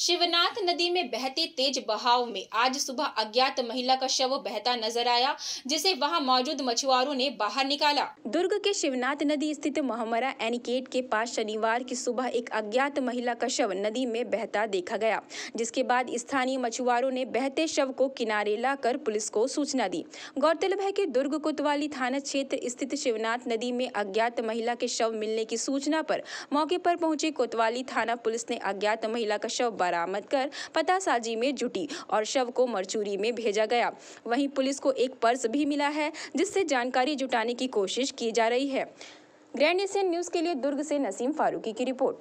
शिवनाथ नदी में बहते तेज बहाव में आज सुबह अज्ञात महिला का शव बहता नजर आया जिसे वहां मौजूद मछुआरों ने बाहर निकाला दुर्ग के शिवनाथ नदी स्थित महमरा एनिकेट के पास शनिवार की सुबह एक अज्ञात महिला का शव नदी में बहता देखा गया जिसके बाद स्थानीय मछुआरों ने बहते शव को किनारे लाकर पुलिस को सूचना दी गौरतलब है की दुर्ग कोतवाली थाना क्षेत्र स्थित शिवनाथ नदी में अज्ञात महिला के शव मिलने की सूचना आरोप मौके पर पहुंचे कोतवाली थाना पुलिस ने अज्ञात महिला का शव बरामद कर पतासाजी में जुटी और शव को मरचूरी में भेजा गया वहीं पुलिस को एक पर्स भी मिला है जिससे जानकारी जुटाने की कोशिश की जा रही है ग्रैंड एशियन न्यूज़ के लिए दुर्ग से नसीम फारूकी की रिपोर्ट